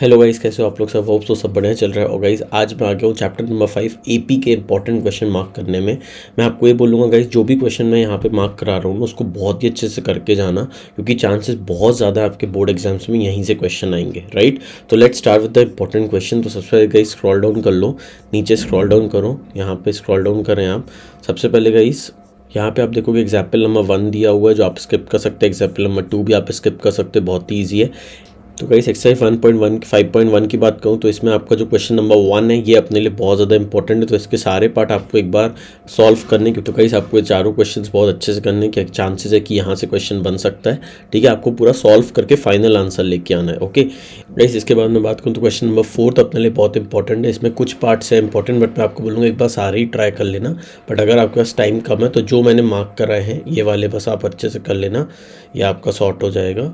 hello guys कैसे हो आप लोग सब होप सो तो सब बढ़िया चल रहा है और गाइस आज मैं आ गया हूँ चैप्टर नंबर फाइव एपी के इंपॉर्टेंट क्वेश्चन मार्क करने में मैं आपको ये बोलूँगा गाइस जो भी क्वेश्चन मैं यहाँ पे मार्क करा रहा हूँ उसको बहुत ही अच्छे से करके जाना क्योंकि चांसेस बहुत ज़्यादा आपके बोर्ड एग्जाम्स में यहीं से क्वेश्चन आएंगे राइट तो let start with the important question तो सबसे पहले गाइस स्क्रॉल डाउन कर लो नीचे स्क्रॉल डाउन करो यहाँ पर स्क्रॉल डाउन करें आप सबसे पहले गाइस यहाँ पे आप देखोगे एग्जाम्पल नंबर वन दिया हुआ है जो आप स्किप कर सकते हैं एग्जाम्पल नंबर टू भी आप स्किप कर सकते हैं बहुत ही ईजी है तो कई exercise one point one five point one की बात करूँ तो इसमें आपका जो क्वेश्चन नंबर वन है ये अपने लिए बहुत ज़्यादा इंपॉर्टेंट है तो इसके सारे पार्ट आपको एक बार सॉल्व करने की तो कई आपको चारों क्वेश्चन बहुत अच्छे से करने के चांसेस है कि यहाँ से क्वेश्चन बन सकता है ठीक है आपको पूरा सॉल्व करके फाइनल आंसर लेके आना है ओके गाइस इसके बाद में बात करूँ तो क्वेश्चन नंबर फोर्थ अपने लिए बहुत इंपॉर्टेंट है इसमें कुछ पार्ट्स है इंपॉर्टेंट बट मैं आपको बोलूँगा एक बार सारे ही ट्राई कर लेना बट अगर आपके पास टाइम कम है तो जो मैंने मार्क कराए हैं ये वाले बस आप अच्छे से कर लेना ये आपका शॉर्ट हो जाएगा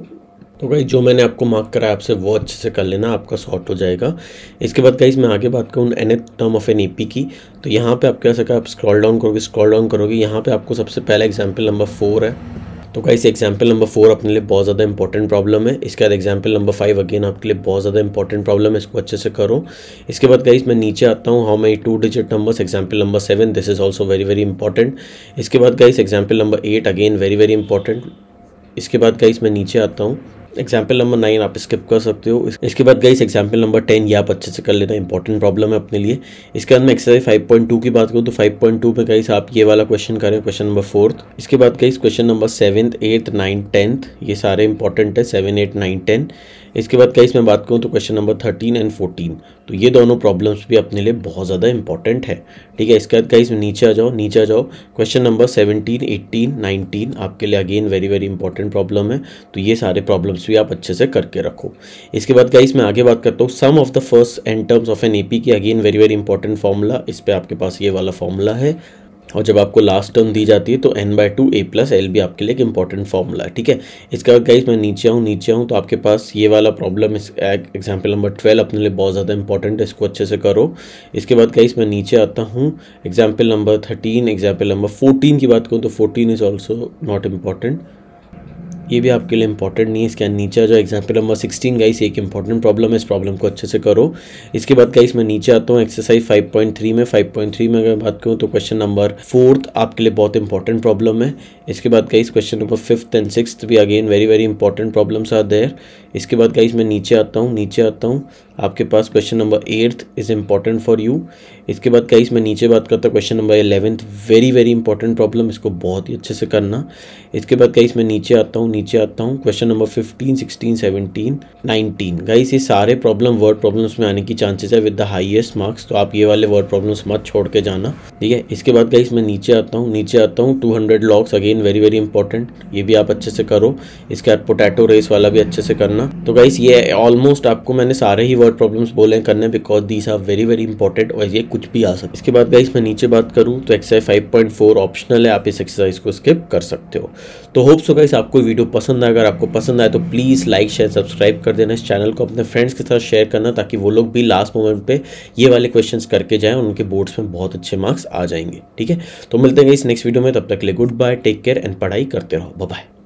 तो गाइज जो मैंने आपको मार्क कराया आपसे वो अच्छे से कर लेना आपका सॉर्ट हो जाएगा इसके बाद गाइज मैं आगे बात करूँ n term of n E की तो यहाँ पे आप कह सकते आप स्क्रॉल डाउन करोगे स्क्रॉल डाउन करोगे यहाँ पे आपको सबसे पहला एग्जाम्पल नंबर फोर है तो गाइस एग्जाम्पल नंबर फोर अपने लिए बहुत ज़्यादा इंपॉर्टेंट प्रॉब्लम है इसके बाद एग्जाम्पल नंबर फाइव अगेन आपके लिए बहुत ज़्यादा इंपॉर्टेंट प्रॉब्लम है इसको अच्छे से करो इसके बाद गाइस मैं नीचे आता हूँ how many two digit numbers example number seven this is also very very important इसके बाद guys example number eight again very very important इसके बाद गाइस मैं नीचे आता हूँ एग्जाम्पल नंबर नाइन आप स्किप कर सकते हो इसके बाद गई एग्जाम्पल नंबर टेन ये आप अच्छे से कर लेना इंपॉर्टेंट प्रॉब्लम है अपने लिए इसके बाद मैं एक्सरसाइज फाइव पॉइंट टू की बात करूँ तो फाइव पॉइंट टू में गई आप ये वाला क्वेश्चन करें क्वेश्चन नंबर फोर्थ इसके बाद गई question number seventh eighth nine tenth ये सारे इंपॉर्टेंट है सेवन एट नाइन टेन इसके बाद कई मैं बात करूँ तो question number thirteen and fourteen तो ये दोनों प्रॉब्लम्स भी अपने लिए बहुत ज़्यादा इंपॉर्टेंट है ठीक है इसके बाद कई नीचे आ जाओ नीचे आ जाओ question number seventeen eighteen nineteen आपके लिए again very very important problem है तो ये सारे प्रॉब्लम्स टर्म्स भी आप अच्छे से करके रखो इसके बाद गाइस मैं आगे बात करता हूँ sum of the first n terms of n AP की again very very important formula इस पर आपके पास ये वाला फॉर्मूला है और जब आपको लास्ट टर्म दी जाती है तो n by two a plus l भी आपके लिए एक इंपॉर्टेंट फॉर्मूला है ठीक है इसके बाद गाइस मैं नीचे आऊँ नीचे आऊँ तो आपके पास ये वाला प्रॉब्लम इस एग्जाम्पल नंबर ट्वेल्व अपने लिए बहुत ज़्यादा इंपॉर्टेंट है इसको अच्छे से करो इसके बाद गाइस मैं नीचे आता हूँ example number thirteen example number fourteen की बात करूँ तो fourteen is also not important ये भी आपके लिए इंपॉर्टेंट नहीं है इसके नीचे जो एग्जाम्पल नंबर सिक्सटीन गाइस एक इंपॉर्टेंट प्रॉब्लम है इस प्रॉब्लम को अच्छे से करो इसके बाद गाइस मैं नीचे आता हूँ एक्सरसाइज फाइव पॉइंट थ्री में फाइव पॉइंट थ्री में अगर बात करूँ तो क्वेश्चन नंबर फोर्थ आपके लिए बहुत इंपॉर्टेंट प्रॉब्लम है इसके बाद guys question number fifth and six भी again very very important problems are there इसके बाद गाइस मैं नीचे आता हूँ नीचे आता हूँ आपके पास question number eighth is important for you इसके बाद कई मैं नीचे बात करता हूँ question number eleventh very very important problem इसको बहुत ही अच्छे से करना इसके बाद कई मैं नीचे आता हूँ नीचे आता हूँ question number fifteen sixteen seventeen nineteen guys ये सारे प्रॉब्लम वर्ड प्रॉब्लम्स में आने की चांसेस है विद द हाइएस्ट मार्क्स तो आप ये वाले वर्ड प्रॉब्लम्स मत छोड़ के जाना ठीक है इसके बाद गाइस मैं नीचे आता हूँ नीचे आता हूँ टू हंड्रेड लॉक्स अगेन वेरी वेरी इंपॉर्टेंट ये भी आप अच्छे से करो इसके बाद पोटैटो रेस वाला भी अच्छे से करना तो गाइस ये ऑलमोस्ट आपको मैंने सारे ही वर्ड और प्रॉब्लम्स बोले करने because these are very very important और ये कुछ भी आ सकता है इसके बाद गाइस मैं नीचे बात करूँ तो एक्सरसाइज फोर ऑप्शनल है आप इस एक्सरसाइज को स्किप कर सकते हो तो होप्स हो गाइस आपको वीडियो पसंद आए अगर आपको पसंद आए तो प्लीज़ लाइक शेयर सब्सक्राइब कर देना इस चैनल को अपने फ्रेंड्स के साथ शेयर करना ताकि वो लोग भी लास्ट मोमेंट पर ये वाले क्वेश्चन करके जाएँ उनके बोर्ड्स में बहुत अच्छे मार्क्स आ जाएंगे ठीक है तो मिलते हैं इस नेक्स्ट वीडियो में तब तक ले goodbye take care and पढ़ाई करते रहो बाय